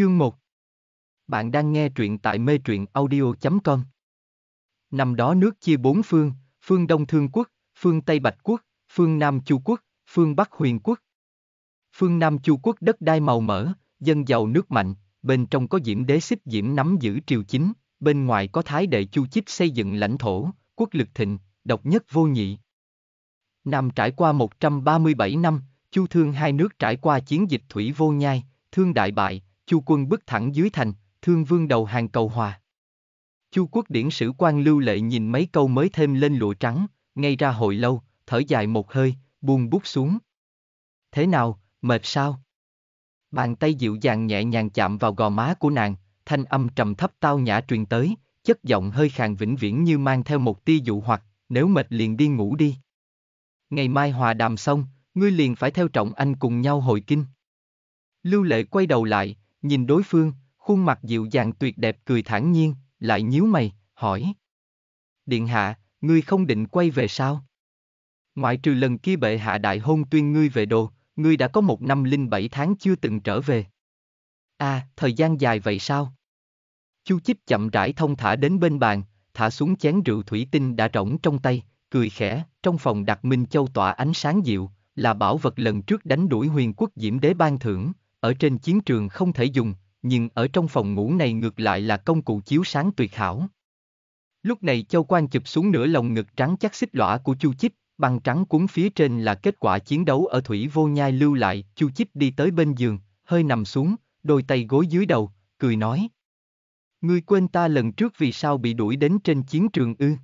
Chương 1 Bạn đang nghe truyện tại mê truyện audio.com Năm đó nước chia bốn phương, phương Đông Thương Quốc, phương Tây Bạch Quốc, phương Nam Chu Quốc, phương Bắc Huyền Quốc. Phương Nam Chu Quốc đất đai màu mỡ, dân giàu nước mạnh, bên trong có diễm đế xích diễm nắm giữ triều chính, bên ngoài có thái đệ chu chích xây dựng lãnh thổ, quốc lực thịnh, độc nhất vô nhị. Nam trải qua 137 năm, chu thương hai nước trải qua chiến dịch thủy vô nhai, thương đại bại, Chu quân bước thẳng dưới thành, thương vương đầu hàng cầu hòa. Chu quốc điển sử quan lưu lệ nhìn mấy câu mới thêm lên lụa trắng, ngay ra hồi lâu, thở dài một hơi, buông bút xuống. Thế nào, mệt sao? Bàn tay dịu dàng nhẹ nhàng chạm vào gò má của nàng, thanh âm trầm thấp tao nhã truyền tới, chất giọng hơi khàn vĩnh viễn như mang theo một tia dụ hoặc, nếu mệt liền đi ngủ đi. Ngày mai hòa đàm xong, ngươi liền phải theo trọng anh cùng nhau hồi kinh. Lưu lệ quay đầu lại, nhìn đối phương, khuôn mặt dịu dàng tuyệt đẹp cười thản nhiên, lại nhíu mày, hỏi. Điện hạ, ngươi không định quay về sao? Ngoại trừ lần kia bệ hạ đại hôn tuyên ngươi về đồ, ngươi đã có một năm linh bảy tháng chưa từng trở về. À, thời gian dài vậy sao? Chu chích chậm rãi thông thả đến bên bàn, thả xuống chén rượu thủy tinh đã rỗng trong tay, cười khẽ, trong phòng đặt Minh Châu tỏa ánh sáng dịu, là bảo vật lần trước đánh đuổi huyền quốc diễm đế ban thưởng ở trên chiến trường không thể dùng, nhưng ở trong phòng ngủ này ngược lại là công cụ chiếu sáng tuyệt hảo. Lúc này Châu Quang chụp xuống nửa lồng ngực trắng chắc xích lõa của Chu Chích, băng trắng cuốn phía trên là kết quả chiến đấu ở Thủy Vô Nhai lưu lại, Chu Chích đi tới bên giường, hơi nằm xuống, đôi tay gối dưới đầu, cười nói. Ngươi quên ta lần trước vì sao bị đuổi đến trên chiến trường ư?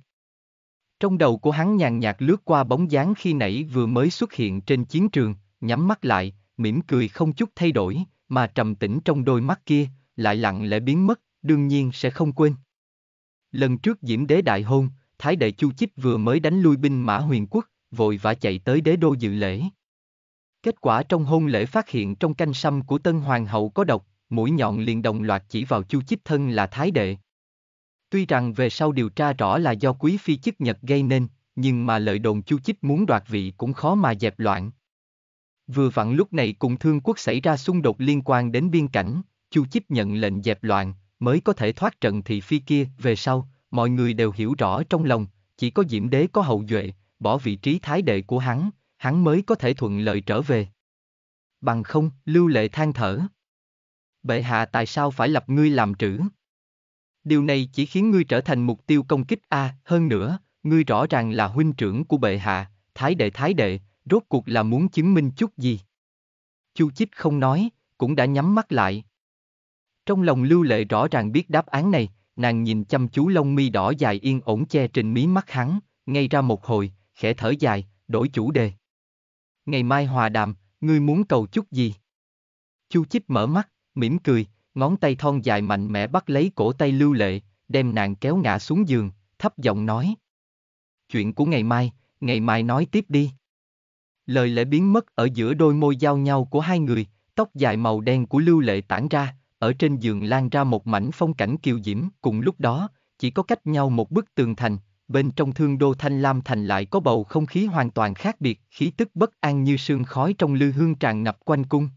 Trong đầu của hắn nhàn nhạt lướt qua bóng dáng khi nãy vừa mới xuất hiện trên chiến trường, nhắm mắt lại, mỉm cười không chút thay đổi, mà trầm tĩnh trong đôi mắt kia, lại lặng lẽ biến mất, đương nhiên sẽ không quên. Lần trước Diễm Đế đại hôn, Thái đệ Chu Chích vừa mới đánh lui binh Mã Huyền Quốc, vội vã chạy tới đế đô dự lễ. Kết quả trong hôn lễ phát hiện trong canh sâm của tân hoàng hậu có độc, mũi nhọn liền đồng loạt chỉ vào Chu Chích thân là Thái đệ. Tuy rằng về sau điều tra rõ là do quý phi chức Nhật gây nên, nhưng mà lợi đồn Chu Chích muốn đoạt vị cũng khó mà dẹp loạn, Vừa vặn lúc này cùng thương quốc xảy ra xung đột liên quan đến biên cảnh, Chu Chích nhận lệnh dẹp loạn, mới có thể thoát trận thị phi kia, về sau, mọi người đều hiểu rõ trong lòng, chỉ có Diễm Đế có hậu duệ, bỏ vị trí thái đệ của hắn, hắn mới có thể thuận lợi trở về. Bằng không, lưu lệ than thở. Bệ hạ tại sao phải lập ngươi làm trữ? Điều này chỉ khiến ngươi trở thành mục tiêu công kích A, hơn nữa, ngươi rõ ràng là huynh trưởng của bệ hạ, thái đệ thái đệ, rốt cuộc là muốn chứng minh chút gì. Chu Chích không nói, cũng đã nhắm mắt lại. Trong lòng Lưu Lệ rõ ràng biết đáp án này, nàng nhìn chăm chú lông mi đỏ dài yên ổn che trên mí mắt hắn, ngay ra một hồi, khẽ thở dài, đổi chủ đề. Ngày mai hòa đàm, ngươi muốn cầu chút gì? Chu Chích mở mắt, mỉm cười, ngón tay thon dài mạnh mẽ bắt lấy cổ tay Lưu Lệ, đem nàng kéo ngã xuống giường, thấp giọng nói. Chuyện của ngày mai, ngày mai nói tiếp đi. Lời lẽ biến mất ở giữa đôi môi giao nhau của hai người, tóc dài màu đen của Lưu Lệ tản ra, ở trên giường lan ra một mảnh phong cảnh kiều diễm, cùng lúc đó, chỉ có cách nhau một bức tường thành, bên trong thương đô Thanh Lam thành lại có bầu không khí hoàn toàn khác biệt, khí tức bất an như sương khói trong lư hương tràn ngập quanh cung.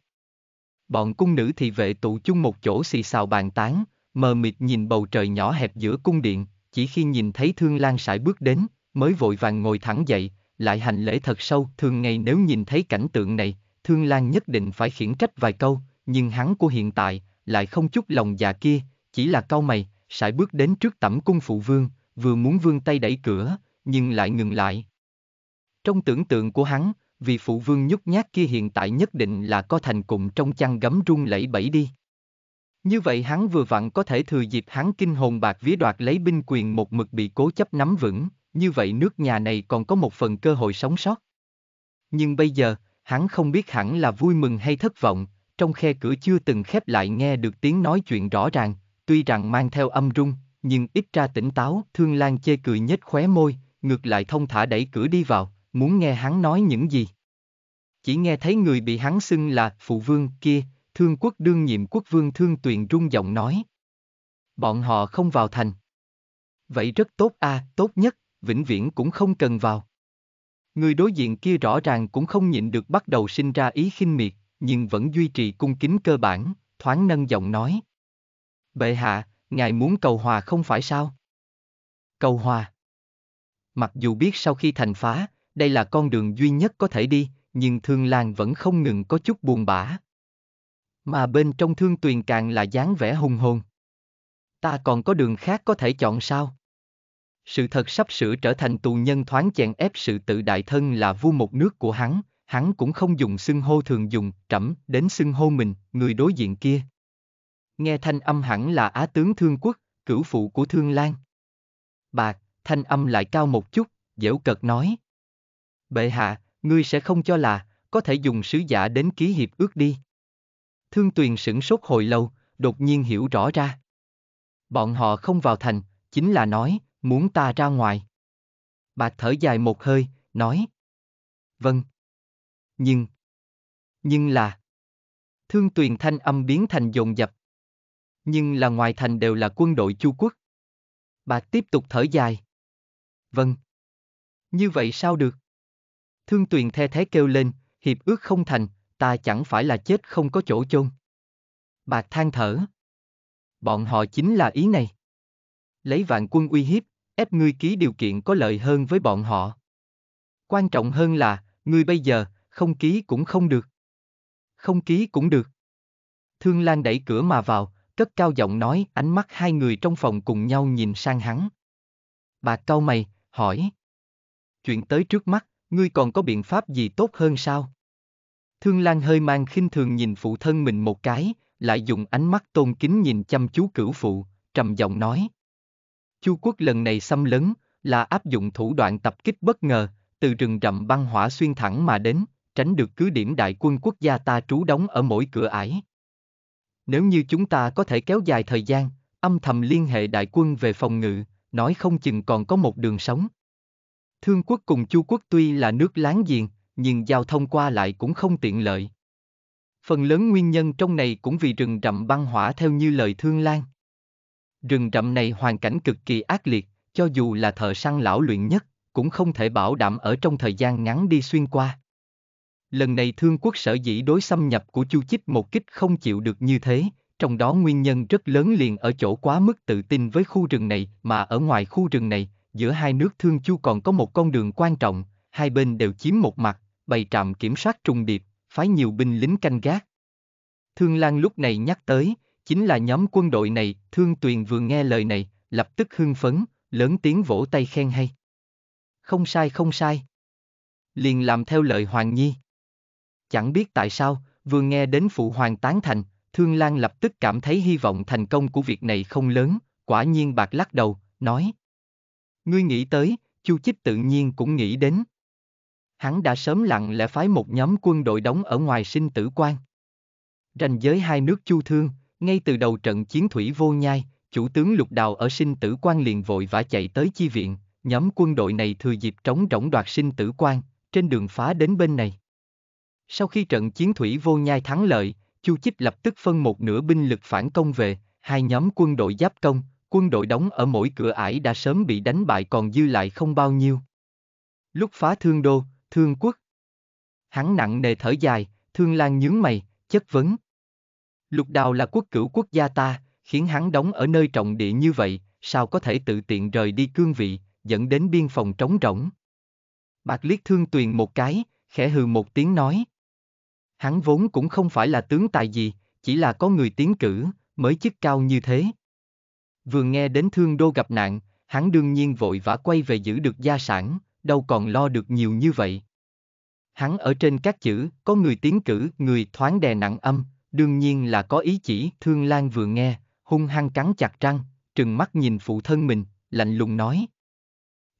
Bọn cung nữ thị vệ tụ chung một chỗ xì xào bàn tán, mờ mịt nhìn bầu trời nhỏ hẹp giữa cung điện, chỉ khi nhìn thấy Thương Lan sải bước đến, mới vội vàng ngồi thẳng dậy, lại hành lễ thật sâu, thường ngày nếu nhìn thấy cảnh tượng này, Thương Lan nhất định phải khiển trách vài câu, nhưng hắn của hiện tại, lại không chút lòng dạ kia, chỉ là cau mày, sải bước đến trước tẩm cung phụ vương, vừa muốn vương tay đẩy cửa, nhưng lại ngừng lại. Trong tưởng tượng của hắn, vì phụ vương nhút nhát kia hiện tại nhất định là có thành cùng trong chăn gấm rung lẫy bẫy đi. Như vậy hắn vừa vặn có thể thừa dịp hắn kinh hồn bạc vía đoạt lấy binh quyền một mực bị cố chấp nắm vững, như vậy nước nhà này còn có một phần cơ hội sống sót. Nhưng bây giờ, hắn không biết hẳn là vui mừng hay thất vọng, trong khe cửa chưa từng khép lại nghe được tiếng nói chuyện rõ ràng, tuy rằng mang theo âm rung, nhưng ít ra tỉnh táo, thương lan chê cười nhếch khóe môi, ngược lại thông thả đẩy cửa đi vào, muốn nghe hắn nói những gì. Chỉ nghe thấy người bị hắn xưng là phụ vương kia, thương quốc đương nhiệm quốc vương thương tuyền rung giọng nói. Bọn họ không vào thành. Vậy rất tốt a, à, tốt nhất, vĩnh viễn cũng không cần vào. Người đối diện kia rõ ràng cũng không nhịn được bắt đầu sinh ra ý khinh miệt, nhưng vẫn duy trì cung kính cơ bản, thoáng nâng giọng nói. Bệ hạ, ngài muốn cầu hòa không phải sao? Cầu hòa. Mặc dù biết sau khi thành phá, đây là con đường duy nhất có thể đi, nhưng Thương Làng vẫn không ngừng có chút buồn bã. Mà bên trong Thương Tuyền càng là dáng vẻ hùng hồn. Ta còn có đường khác có thể chọn sao? Sự thật sắp sửa trở thành tù nhân thoáng chèn ép sự tự đại thân là vua một nước của hắn, hắn cũng không dùng xưng hô thường dùng, trẫm đến xưng hô mình, người đối diện kia. Nghe thanh âm hẳn là Á tướng Thương Quốc, cửu phụ của Thương Lan. Bạc, thanh âm lại cao một chút, dễu cợt nói. Bệ hạ, ngươi sẽ không cho là, có thể dùng sứ giả đến ký hiệp ước đi. Thương Tuyền sửng sốt hồi lâu, đột nhiên hiểu rõ ra. Bọn họ không vào thành, chính là nói, Muốn ta ra ngoài. Bạc thở dài một hơi, nói. Vâng. Nhưng. Nhưng là. Thương tuyền thanh âm biến thành dồn dập. Nhưng là ngoài thành đều là quân đội Chu quốc. Bạc tiếp tục thở dài. Vâng. Như vậy sao được? Thương tuyền the thế kêu lên, hiệp ước không thành, ta chẳng phải là chết không có chỗ chôn. Bạc than thở. Bọn họ chính là ý này. Lấy vạn quân uy hiếp, ép ngươi ký điều kiện có lợi hơn với bọn họ. Quan trọng hơn là, ngươi bây giờ, không ký cũng không được. Không ký cũng được. Thương Lan đẩy cửa mà vào, cất cao giọng nói, ánh mắt hai người trong phòng cùng nhau nhìn sang hắn. Bà cau mày, hỏi. Chuyện tới trước mắt, ngươi còn có biện pháp gì tốt hơn sao? Thương Lan hơi mang khinh thường nhìn phụ thân mình một cái, lại dùng ánh mắt tôn kính nhìn chăm chú cửu phụ, trầm giọng nói. Chu quốc lần này xâm lấn là áp dụng thủ đoạn tập kích bất ngờ, từ rừng rậm băng hỏa xuyên thẳng mà đến, tránh được cứ điểm đại quân quốc gia ta trú đóng ở mỗi cửa ải. Nếu như chúng ta có thể kéo dài thời gian, âm thầm liên hệ đại quân về phòng ngự, nói không chừng còn có một đường sống. Thương quốc cùng Chu quốc tuy là nước láng giềng, nhưng giao thông qua lại cũng không tiện lợi. Phần lớn nguyên nhân trong này cũng vì rừng rậm băng hỏa theo như lời Thương Lan. Rừng rậm này hoàn cảnh cực kỳ ác liệt, cho dù là thợ săn lão luyện nhất, cũng không thể bảo đảm ở trong thời gian ngắn đi xuyên qua. Lần này thương quốc sở dĩ đối xâm nhập của Chu Chích một kích không chịu được như thế, trong đó nguyên nhân rất lớn liền ở chỗ quá mức tự tin với khu rừng này mà ở ngoài khu rừng này, giữa hai nước thương chu còn có một con đường quan trọng, hai bên đều chiếm một mặt, bày trạm kiểm soát trùng điệp, phái nhiều binh lính canh gác. Thương Lan lúc này nhắc tới, chính là nhóm quân đội này, Thương Tuyền vừa nghe lời này, lập tức hưng phấn, lớn tiếng vỗ tay khen hay. Không sai không sai. Liền làm theo lời Hoàng Nhi. Chẳng biết tại sao, vừa nghe đến phụ hoàng tán thành, Thương Lan lập tức cảm thấy hy vọng thành công của việc này không lớn, quả nhiên bạc lắc đầu, nói. Ngươi nghĩ tới, Chu Chích tự nhiên cũng nghĩ đến. Hắn đã sớm lặng lẽ phái một nhóm quân đội đóng ở ngoài sinh tử quan. Ranh giới hai nước Chu Thương, ngay từ đầu trận chiến thủy vô nhai, chủ tướng lục đào ở sinh tử quan liền vội vã chạy tới chi viện, nhóm quân đội này thừa dịp trống rỗng đoạt sinh tử quan, trên đường phá đến bên này. Sau khi trận chiến thủy vô nhai thắng lợi, Chu Chích lập tức phân một nửa binh lực phản công về, hai nhóm quân đội giáp công, quân đội đóng ở mỗi cửa ải đã sớm bị đánh bại còn dư lại không bao nhiêu. Lúc phá thương đô, thương quốc. Hắn nặng nề thở dài, thương lan nhướng mày, chất vấn. Lục đào là quốc cửu quốc gia ta, khiến hắn đóng ở nơi trọng địa như vậy, sao có thể tự tiện rời đi cương vị, dẫn đến biên phòng trống rỗng. Bạc liếc thương tuyền một cái, khẽ hừ một tiếng nói. Hắn vốn cũng không phải là tướng tài gì, chỉ là có người tiến cử, mới chức cao như thế. Vừa nghe đến thương đô gặp nạn, hắn đương nhiên vội vã quay về giữ được gia sản, đâu còn lo được nhiều như vậy. Hắn ở trên các chữ, có người tiến cử, người thoáng đè nặng âm, đương nhiên là có ý chỉ. Thương Lan vừa nghe, hung hăng cắn chặt răng, trừng mắt nhìn phụ thân mình, lạnh lùng nói.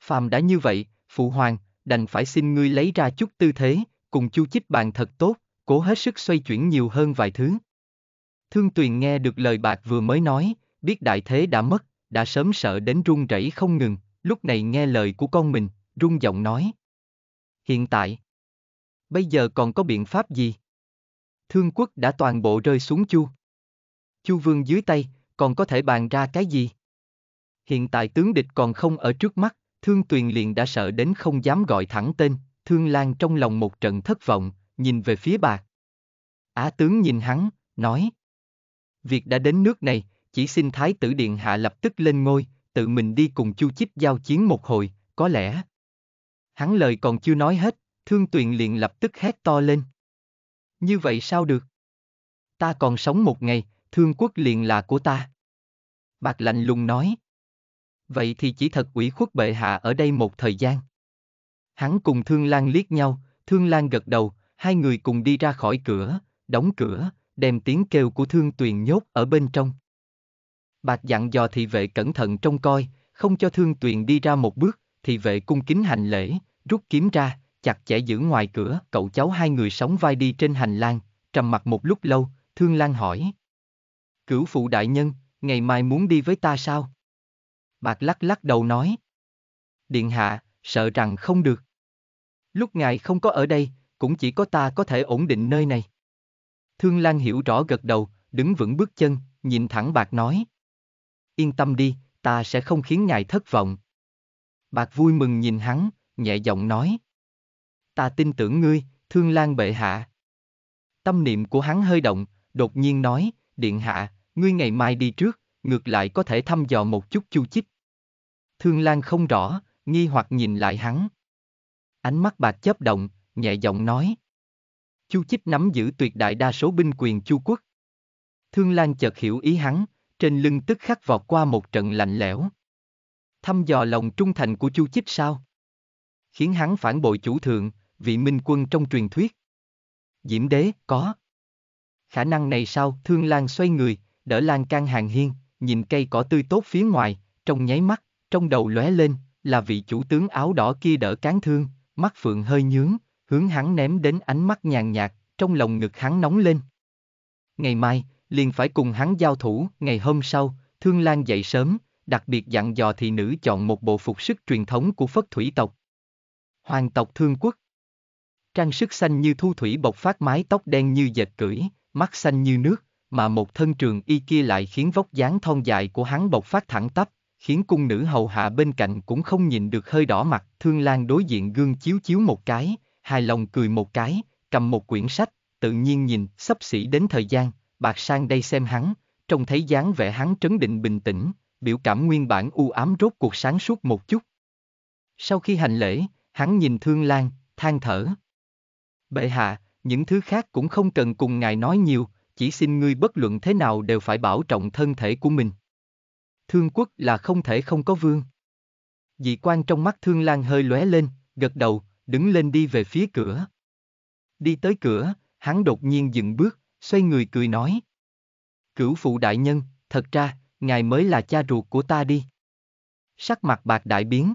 Phàm đã như vậy, phụ hoàng, đành phải xin ngươi lấy ra chút tư thế, cùng chu chích bàn thật tốt, cố hết sức xoay chuyển nhiều hơn vài thứ. Thương Tuyền nghe được lời bạc vừa mới nói, biết đại thế đã mất, đã sớm sợ đến run rẩy không ngừng, lúc này nghe lời của con mình, run giọng nói. Hiện tại, bây giờ còn có biện pháp gì? thương quốc đã toàn bộ rơi xuống chu. Chu vương dưới tay, còn có thể bàn ra cái gì? Hiện tại tướng địch còn không ở trước mắt, thương tuyền liền đã sợ đến không dám gọi thẳng tên, thương lan trong lòng một trận thất vọng, nhìn về phía bà. Á tướng nhìn hắn, nói. Việc đã đến nước này, chỉ xin Thái tử Điện Hạ lập tức lên ngôi, tự mình đi cùng Chu Chích giao chiến một hồi, có lẽ. Hắn lời còn chưa nói hết, Thương Tuyền liền lập tức hét to lên. Như vậy sao được? Ta còn sống một ngày, thương quốc liền là của ta. Bạc lạnh lùng nói. Vậy thì chỉ thật ủy khuất bệ hạ ở đây một thời gian. Hắn cùng Thương Lan liếc nhau, Thương Lan gật đầu, hai người cùng đi ra khỏi cửa, đóng cửa, đem tiếng kêu của Thương Tuyền nhốt ở bên trong. Bạc dặn dò thị vệ cẩn thận trông coi, không cho Thương Tuyền đi ra một bước, thị vệ cung kính hành lễ, rút kiếm ra, chặt chẽ giữ ngoài cửa. Cậu cháu hai người sống vai đi trên hành lang, trầm mặc một lúc lâu, Thương Lan hỏi. Cửu phụ đại nhân, ngày mai muốn đi với ta sao? Bạc lắc lắc đầu nói. Điện hạ, sợ rằng không được. Lúc ngài không có ở đây, cũng chỉ có ta có thể ổn định nơi này. Thương Lan hiểu rõ gật đầu, đứng vững bước chân, nhìn thẳng bạc nói. Yên tâm đi, ta sẽ không khiến ngài thất vọng. Bạc vui mừng nhìn hắn, nhẹ giọng nói ta tin tưởng ngươi, thương lan bệ hạ. Tâm niệm của hắn hơi động, đột nhiên nói, điện hạ, ngươi ngày mai đi trước, ngược lại có thể thăm dò một chút chu chích. Thương lan không rõ, nghi hoặc nhìn lại hắn. Ánh mắt bạc chấp động, nhẹ giọng nói. Chu chích nắm giữ tuyệt đại đa số binh quyền chu quốc. Thương lan chợt hiểu ý hắn, trên lưng tức khắc vọt qua một trận lạnh lẽo. Thăm dò lòng trung thành của Chu Chích sao? Khiến hắn phản bội chủ thượng, vị minh quân trong truyền thuyết. Diễm đế, có. Khả năng này sao, thương lan xoay người, đỡ lan can hàng hiên, nhìn cây cỏ tươi tốt phía ngoài, trong nháy mắt, trong đầu lóe lên, là vị chủ tướng áo đỏ kia đỡ cán thương, mắt phượng hơi nhướng, hướng hắn ném đến ánh mắt nhàn nhạt, trong lòng ngực hắn nóng lên. Ngày mai, liền phải cùng hắn giao thủ, ngày hôm sau, Thương Lan dậy sớm, đặc biệt dặn dò thị nữ chọn một bộ phục sức truyền thống của phất thủy tộc. Hoàng tộc Thương Quốc Trang sức xanh như thu thủy bộc phát mái tóc đen như dệt cưỡi, mắt xanh như nước, mà một thân trường y kia lại khiến vóc dáng thon dài của hắn bộc phát thẳng tắp, khiến cung nữ hầu hạ bên cạnh cũng không nhìn được hơi đỏ mặt. Thương Lan đối diện gương chiếu chiếu một cái, hài lòng cười một cái, cầm một quyển sách, tự nhiên nhìn, sắp xỉ đến thời gian, bạc sang đây xem hắn, trông thấy dáng vẻ hắn trấn định bình tĩnh, biểu cảm nguyên bản u ám rốt cuộc sáng suốt một chút. Sau khi hành lễ, hắn nhìn Thương Lan, than thở. Bệ hạ, những thứ khác cũng không cần cùng ngài nói nhiều, chỉ xin ngươi bất luận thế nào đều phải bảo trọng thân thể của mình. Thương quốc là không thể không có vương. Dị quan trong mắt Thương Lan hơi lóe lên, gật đầu, đứng lên đi về phía cửa. Đi tới cửa, hắn đột nhiên dừng bước, xoay người cười nói. Cửu phụ đại nhân, thật ra, ngài mới là cha ruột của ta đi. Sắc mặt bạc đại biến.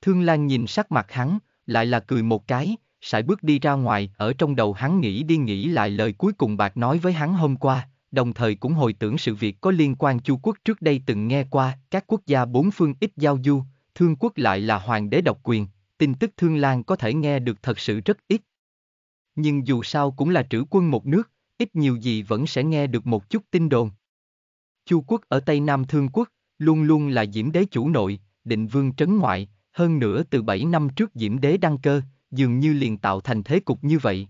Thương Lan nhìn sắc mặt hắn, lại là cười một cái, sải bước đi ra ngoài, ở trong đầu hắn nghĩ đi nghĩ lại lời cuối cùng bạc nói với hắn hôm qua, đồng thời cũng hồi tưởng sự việc có liên quan Chu quốc trước đây từng nghe qua, các quốc gia bốn phương ít giao du, thương quốc lại là hoàng đế độc quyền, tin tức thương lan có thể nghe được thật sự rất ít. Nhưng dù sao cũng là trữ quân một nước, ít nhiều gì vẫn sẽ nghe được một chút tin đồn. Chu quốc ở Tây Nam Thương quốc, luôn luôn là diễm đế chủ nội, định vương trấn ngoại, hơn nữa từ 7 năm trước diễm đế đăng cơ, dường như liền tạo thành thế cục như vậy.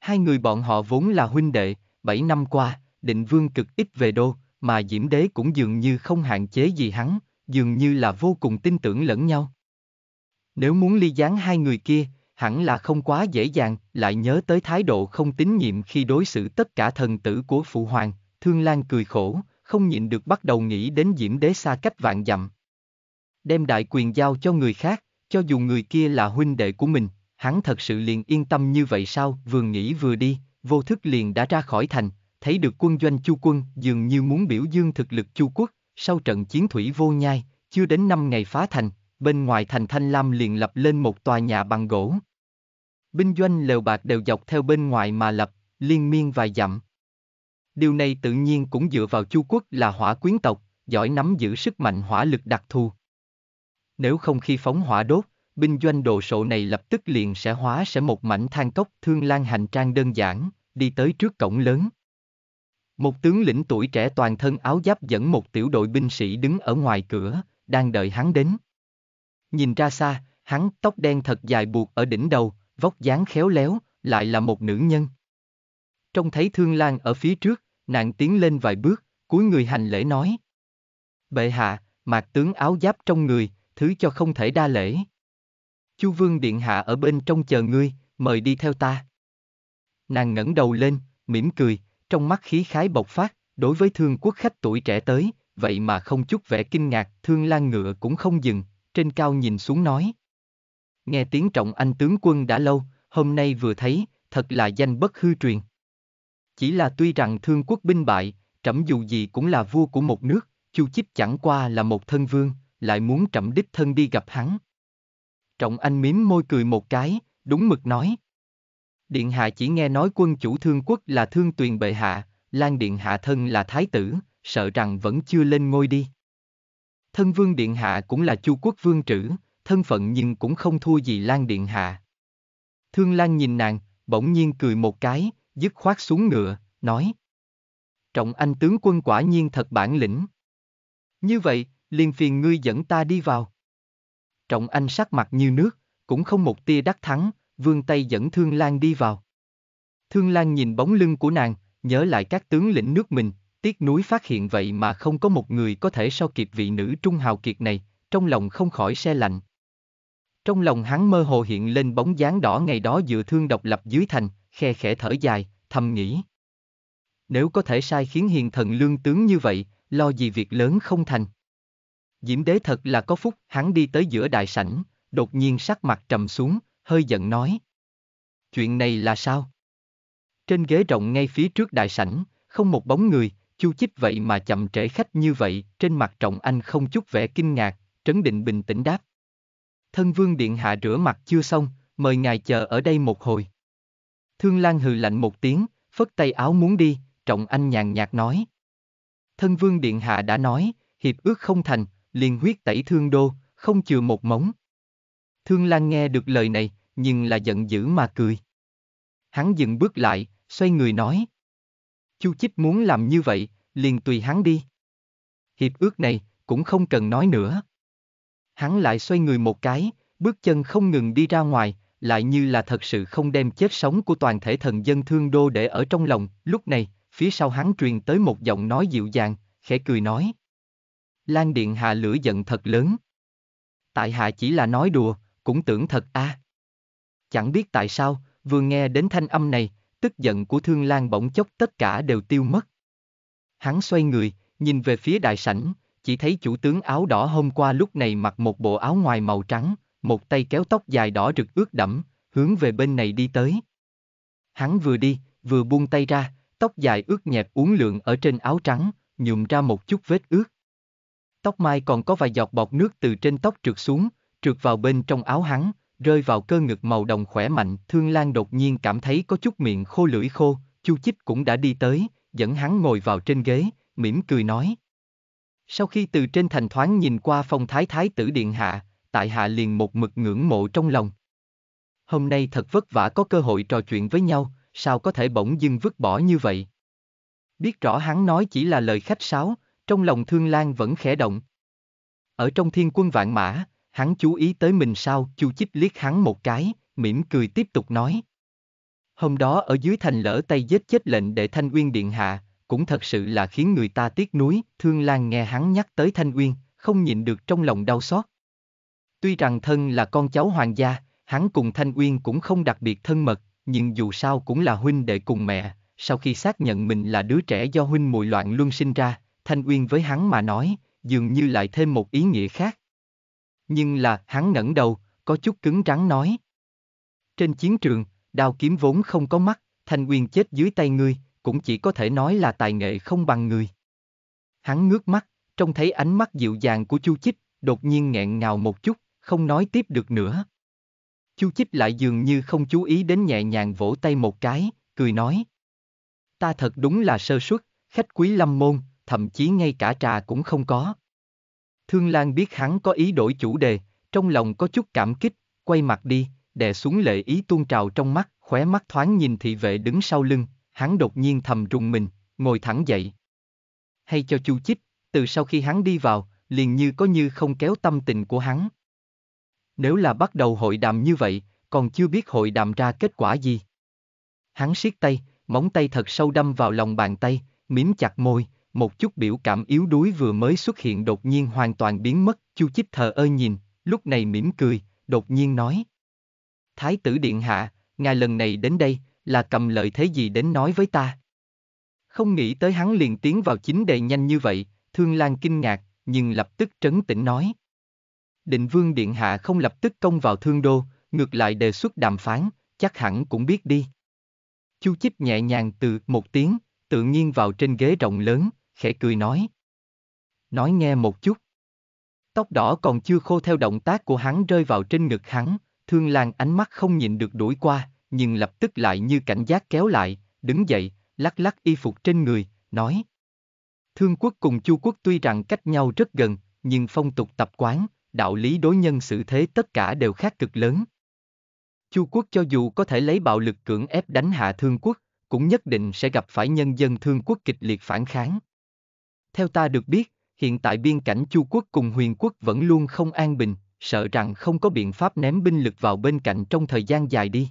Hai người bọn họ vốn là huynh đệ, bảy năm qua, định vương cực ít về đô, mà Diễm Đế cũng dường như không hạn chế gì hắn, dường như là vô cùng tin tưởng lẫn nhau. Nếu muốn ly gián hai người kia, hẳn là không quá dễ dàng, lại nhớ tới thái độ không tín nhiệm khi đối xử tất cả thần tử của phụ hoàng, Thương Lan cười khổ, không nhịn được bắt đầu nghĩ đến Diễm Đế xa cách vạn dặm. Đem đại quyền giao cho người khác, cho dù người kia là huynh đệ của mình, hắn thật sự liền yên tâm như vậy sao, vừa nghĩ vừa đi, vô thức liền đã ra khỏi thành, thấy được quân doanh chu quân dường như muốn biểu dương thực lực chu quốc, sau trận chiến thủy vô nhai, chưa đến năm ngày phá thành, bên ngoài thành Thanh Lam liền lập lên một tòa nhà bằng gỗ. Binh doanh lều bạc đều dọc theo bên ngoài mà lập, liên miên vài dặm. Điều này tự nhiên cũng dựa vào Chu quốc là hỏa quyến tộc, giỏi nắm giữ sức mạnh hỏa lực đặc thù nếu không khi phóng hỏa đốt, binh doanh đồ sộ này lập tức liền sẽ hóa sẽ một mảnh than cốc thương lan hành trang đơn giản, đi tới trước cổng lớn. Một tướng lĩnh tuổi trẻ toàn thân áo giáp dẫn một tiểu đội binh sĩ đứng ở ngoài cửa, đang đợi hắn đến. Nhìn ra xa, hắn tóc đen thật dài buộc ở đỉnh đầu, vóc dáng khéo léo, lại là một nữ nhân. Trông thấy Thương Lan ở phía trước, nàng tiến lên vài bước, cúi người hành lễ nói. Bệ hạ, mạc tướng áo giáp trong người, thứ cho không thể đa lễ. Chu Vương Điện Hạ ở bên trong chờ ngươi, mời đi theo ta. Nàng ngẩng đầu lên, mỉm cười, trong mắt khí khái bộc phát, đối với thương quốc khách tuổi trẻ tới, vậy mà không chút vẻ kinh ngạc, thương lan ngựa cũng không dừng, trên cao nhìn xuống nói. Nghe tiếng trọng anh tướng quân đã lâu, hôm nay vừa thấy, thật là danh bất hư truyền. Chỉ là tuy rằng thương quốc binh bại, trẫm dù gì cũng là vua của một nước, Chu Chích chẳng qua là một thân vương, lại muốn trẫm đích thân đi gặp hắn. Trọng Anh mím môi cười một cái, đúng mực nói. Điện hạ chỉ nghe nói quân chủ thương quốc là thương tuyền bệ hạ, Lan Điện hạ thân là thái tử, sợ rằng vẫn chưa lên ngôi đi. Thân vương điện hạ cũng là chu quốc vương trữ, thân phận nhưng cũng không thua gì Lan điện hạ. Thương Lan nhìn nàng, bỗng nhiên cười một cái, dứt khoát xuống ngựa, nói. Trọng anh tướng quân quả nhiên thật bản lĩnh. Như vậy, liền phiền ngươi dẫn ta đi vào. Trọng Anh sắc mặt như nước, cũng không một tia đắc thắng, Vương tay dẫn Thương Lan đi vào. Thương Lan nhìn bóng lưng của nàng, nhớ lại các tướng lĩnh nước mình, tiếc núi phát hiện vậy mà không có một người có thể so kịp vị nữ trung hào kiệt này, trong lòng không khỏi xe lạnh. Trong lòng hắn mơ hồ hiện lên bóng dáng đỏ ngày đó dựa thương độc lập dưới thành, khe khẽ thở dài, thầm nghĩ. Nếu có thể sai khiến hiền thần lương tướng như vậy, lo gì việc lớn không thành. Diễm đế thật là có phúc, hắn đi tới giữa đại sảnh, đột nhiên sắc mặt trầm xuống, hơi giận nói. Chuyện này là sao? Trên ghế rộng ngay phía trước đại sảnh, không một bóng người, chu chích vậy mà chậm trễ khách như vậy, trên mặt trọng anh không chút vẻ kinh ngạc, trấn định bình tĩnh đáp. Thân vương điện hạ rửa mặt chưa xong, mời ngài chờ ở đây một hồi. Thương Lan hừ lạnh một tiếng, phất tay áo muốn đi, trọng anh nhàn nhạt nói. Thân vương điện hạ đã nói, hiệp ước không thành, liền huyết tẩy thương đô, không chừa một móng. Thương Lan nghe được lời này, nhưng là giận dữ mà cười. Hắn dừng bước lại, xoay người nói. Chu Chích muốn làm như vậy, liền tùy hắn đi. Hiệp ước này, cũng không cần nói nữa. Hắn lại xoay người một cái, bước chân không ngừng đi ra ngoài, lại như là thật sự không đem chết sống của toàn thể thần dân thương đô để ở trong lòng. Lúc này, phía sau hắn truyền tới một giọng nói dịu dàng, khẽ cười nói. Lan Điện Hạ lửa giận thật lớn. Tại hạ chỉ là nói đùa, cũng tưởng thật a. À. Chẳng biết tại sao, vừa nghe đến thanh âm này, tức giận của Thương Lan bỗng chốc tất cả đều tiêu mất. Hắn xoay người, nhìn về phía đại sảnh, chỉ thấy chủ tướng áo đỏ hôm qua lúc này mặc một bộ áo ngoài màu trắng, một tay kéo tóc dài đỏ rực ướt đẫm, hướng về bên này đi tới. Hắn vừa đi, vừa buông tay ra, tóc dài ướt nhẹp uốn lượn ở trên áo trắng, nhuộm ra một chút vết ướt tóc mai còn có vài giọt bọt nước từ trên tóc trượt xuống, trượt vào bên trong áo hắn, rơi vào cơ ngực màu đồng khỏe mạnh. Thương Lan đột nhiên cảm thấy có chút miệng khô lưỡi khô, Chu Chích cũng đã đi tới, dẫn hắn ngồi vào trên ghế, mỉm cười nói. Sau khi từ trên thành thoáng nhìn qua phong thái thái tử điện hạ, tại hạ liền một mực ngưỡng mộ trong lòng. Hôm nay thật vất vả có cơ hội trò chuyện với nhau, sao có thể bỗng dưng vứt bỏ như vậy? Biết rõ hắn nói chỉ là lời khách sáo, trong lòng Thương Lan vẫn khẽ động. Ở trong thiên quân vạn mã, hắn chú ý tới mình sao, Chu Chích liếc hắn một cái, mỉm cười tiếp tục nói. Hôm đó ở dưới thành lỡ tay giết chết lệnh để Thanh Uyên Điện Hạ, cũng thật sự là khiến người ta tiếc nuối, Thương Lan nghe hắn nhắc tới Thanh Uyên, không nhịn được trong lòng đau xót. Tuy rằng thân là con cháu hoàng gia, hắn cùng Thanh Uyên cũng không đặc biệt thân mật, nhưng dù sao cũng là huynh đệ cùng mẹ, sau khi xác nhận mình là đứa trẻ do huynh mùi loạn luân sinh ra, Thanh Uyên với hắn mà nói, dường như lại thêm một ý nghĩa khác. Nhưng là, hắn ngẩng đầu, có chút cứng rắn nói. Trên chiến trường, đao kiếm vốn không có mắt, Thanh Uyên chết dưới tay ngươi, cũng chỉ có thể nói là tài nghệ không bằng người. Hắn ngước mắt, trông thấy ánh mắt dịu dàng của Chu Chích, đột nhiên nghẹn ngào một chút, không nói tiếp được nữa. Chu Chích lại dường như không chú ý đến nhẹ nhàng vỗ tay một cái, cười nói. Ta thật đúng là sơ suất, khách quý lâm môn, thậm chí ngay cả trà cũng không có. Thương Lan biết hắn có ý đổi chủ đề, trong lòng có chút cảm kích, quay mặt đi, đè xuống lệ ý tuôn trào trong mắt, khóe mắt thoáng nhìn thị vệ đứng sau lưng, hắn đột nhiên thầm rùng mình, ngồi thẳng dậy. Hay cho chu chích, từ sau khi hắn đi vào, liền như có như không kéo tâm tình của hắn. Nếu là bắt đầu hội đàm như vậy, còn chưa biết hội đàm ra kết quả gì. Hắn siết tay, móng tay thật sâu đâm vào lòng bàn tay, mím chặt môi, một chút biểu cảm yếu đuối vừa mới xuất hiện đột nhiên hoàn toàn biến mất, Chu Chích thờ ơ nhìn, lúc này mỉm cười, đột nhiên nói. Thái tử Điện Hạ, ngài lần này đến đây, là cầm lợi thế gì đến nói với ta? Không nghĩ tới hắn liền tiến vào chính đề nhanh như vậy, Thương Lan kinh ngạc, nhưng lập tức trấn tĩnh nói. Định Vương Điện Hạ không lập tức công vào Thương Đô, ngược lại đề xuất đàm phán, chắc hẳn cũng biết đi. Chu Chích nhẹ nhàng từ một tiếng, tự nhiên vào trên ghế rộng lớn, khẽ cười nói. Nói nghe một chút. Tóc đỏ còn chưa khô theo động tác của hắn rơi vào trên ngực hắn, thương lan ánh mắt không nhìn được đuổi qua, nhưng lập tức lại như cảnh giác kéo lại, đứng dậy, lắc lắc y phục trên người, nói. Thương quốc cùng chu quốc tuy rằng cách nhau rất gần, nhưng phong tục tập quán, đạo lý đối nhân xử thế tất cả đều khác cực lớn. Chu quốc cho dù có thể lấy bạo lực cưỡng ép đánh hạ thương quốc, cũng nhất định sẽ gặp phải nhân dân thương quốc kịch liệt phản kháng. Theo ta được biết, hiện tại biên cảnh Chu quốc cùng Huyền quốc vẫn luôn không an bình, sợ rằng không có biện pháp ném binh lực vào bên cạnh trong thời gian dài đi.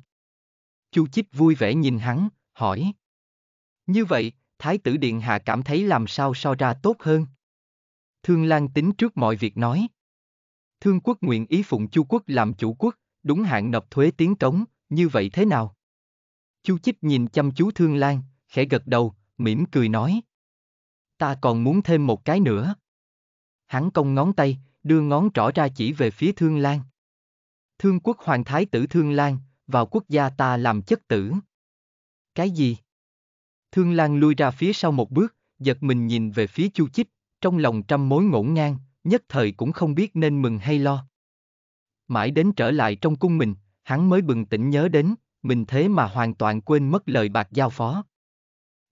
Chu Chích vui vẻ nhìn hắn, hỏi. Như vậy, Thái tử Điện Hạ cảm thấy làm sao so ra tốt hơn? Thương Lan tính trước mọi việc nói. Thương quốc nguyện ý phụng Chu quốc làm chủ quốc, đúng hạn nộp thuế tiến cống, như vậy thế nào? Chu Chích nhìn chăm chú Thương Lan, khẽ gật đầu, mỉm cười nói. Ta còn muốn thêm một cái nữa. Hắn cong ngón tay, đưa ngón trỏ ra chỉ về phía Thương Lan. Thương quốc hoàng thái tử Thương Lan, vào quốc gia ta làm chất tử. Cái gì? Thương Lan lui ra phía sau một bước, giật mình nhìn về phía Chu Chích, trong lòng trăm mối ngổn ngang, nhất thời cũng không biết nên mừng hay lo. Mãi đến trở lại trong cung mình, hắn mới bừng tỉnh nhớ đến, mình thế mà hoàn toàn quên mất lời bạc giao phó.